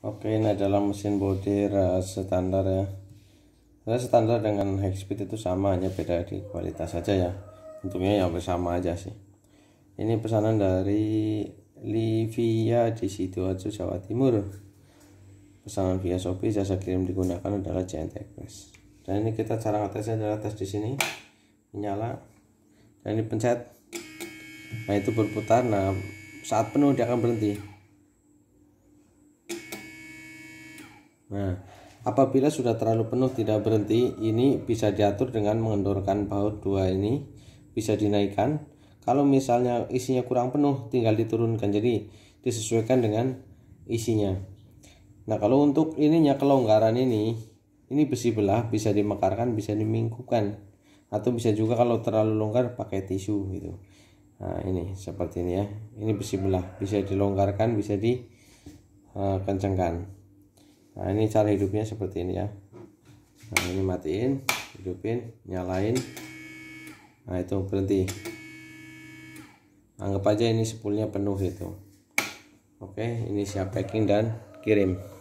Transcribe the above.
Oke, ini nah adalah mesin body standar ya. Rasa standar dengan high speed itu sama, hanya beda di kualitas saja ya. Untungnya yang sama aja sih. Ini pesanan dari Livia di Sidoarjo, Jawa Timur. Pesanan via Shopee jasa kirim digunakan adalah CNT Express. Dan ini kita cara ngetesnya adalah tes di sini. Menyala. Dan ini pencet. Nah, itu berputar. Nah, saat penuh dia akan berhenti Nah, apabila sudah terlalu penuh tidak berhenti, ini bisa diatur dengan mengendorkan baut dua ini, bisa dinaikkan. Kalau misalnya isinya kurang penuh, tinggal diturunkan. Jadi disesuaikan dengan isinya. Nah, kalau untuk ininya kelonggaran ini, ini besi belah bisa dimekarkan, bisa dimingkukan atau bisa juga kalau terlalu longgar pakai tisu gitu nah ini seperti ini ya ini besi belah bisa dilonggarkan bisa dikencangkan eh, uh, nah ini cara hidupnya seperti ini ya nah ini matiin hidupin nyalain nah itu berhenti anggap aja ini sepulnya penuh gitu oke ini siap packing dan kirim